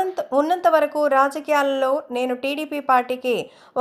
ఉన్నంత ఉన్నంత వరకు రాజకీయాలలో నేను టీడీపీ పార్టీకి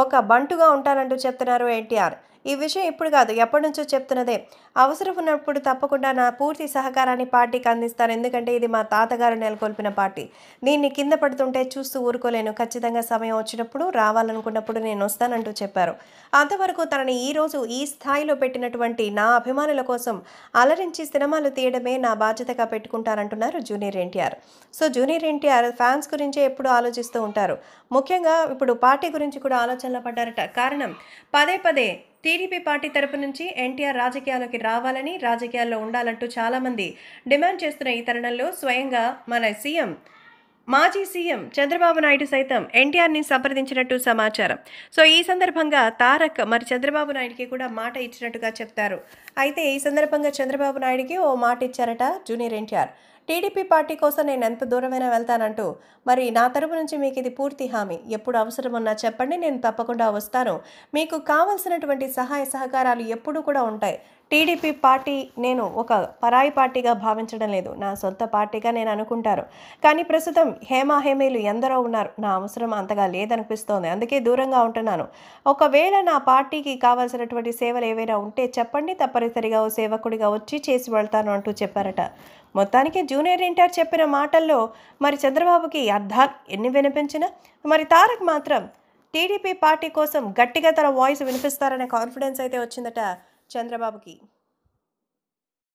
ఒక బంటుగా ఉంటానంటూ చెప్తున్నారు ఎన్టీఆర్ ఈ విషయం ఇప్పుడు కాదు ఎప్పటి నుంచో చెప్తున్నదే అవసరం ఉన్నప్పుడు తప్పకుండా నా పూర్తి సహకారాన్ని పార్టీకి అందిస్తాను ఎందుకంటే ఇది మా తాతగారు నెలకొల్పిన పార్టీ దీన్ని కింద పడుతుంటే చూస్తూ ఊరుకోలేను ఖచ్చితంగా సమయం వచ్చినప్పుడు రావాలనుకున్నప్పుడు నేను వస్తానంటూ చెప్పారు అంతవరకు తనని ఈరోజు ఈ స్థాయిలో పెట్టినటువంటి నా అభిమానుల కోసం అలరించి సినిమాలు తీయడమే నా బాధ్యతగా పెట్టుకుంటారంటున్నారు junior NTR so junior NTR fans గురించే ఎప్పుడు ఆలోచిస్తూ ఉంటారు ముఖ్యంగా ఇప్పుడు పార్టీ గురించి కూడా ఆలోచనలో పడ్డారట కారణం పదే పదే టీడీపీ పార్టీ తరపు నుంచి ఎన్టీఆర్ రాజకీయాలకి రావాలని రాజకీయాల్లో ఉండాలంటూ చాలామంది డిమాండ్ చేస్తున్న ఈ తరుణంలో స్వయంగా మన సీఎం మాజీ సీఎం చంద్రబాబు నాయుడు సైతం ఎన్టీఆర్ని సంప్రదించినట్టు సమాచారం సో ఈ సందర్భంగా తారక్ మరి చంద్రబాబు నాయుడికి కూడా మాట ఇచ్చినట్టుగా చెప్తారు అయితే ఈ సందర్భంగా చంద్రబాబు నాయుడికి ఓ మాట ఇచ్చారట జూనియర్ ఎన్టీఆర్ టీడీపీ పార్టీ కోసం నేను ఎంత దూరమైనా వెళ్తానంటూ మరి నా తరపు నుంచి మీకు ఇది పూర్తి హామీ ఎప్పుడు అవసరమున్నా చెప్పండి నేను తప్పకుండా వస్తాను మీకు కావలసినటువంటి సహాయ సహకారాలు ఎప్పుడూ కూడా ఉంటాయి టీడీపీ పార్టీ నేను ఒక పరాయి పార్టీగా భావించడం లేదు నా సొంత పార్టీగా నేను అనుకుంటారు కానీ ప్రస్తుతం హేమాహేమీలు ఎందరో ఉన్నారు నా అవసరం అంతగా లేదనిపిస్తోంది అందుకే దూరంగా ఉంటున్నాను ఒకవేళ నా పార్టీకి కావాల్సినటువంటి సేవలు ఏవైనా ఉంటే చెప్పండి తప్పనిసరిగా ఓ సేవకుడిగా వచ్చి చేసి వెళ్తాను అంటూ చెప్పారట మొత్తానికి జూనియర్ ఎన్టీఆర్ చెప్పిన మాటల్లో మరి చంద్రబాబుకి అర్థాలు ఎన్ని వినిపించినా మరి తారక్ మాత్రం టీడీపీ పార్టీ కోసం గట్టిగా తన వాయిస్ వినిపిస్తారనే కాన్ఫిడెన్స్ అయితే వచ్చిందట చంద్రబాబుకి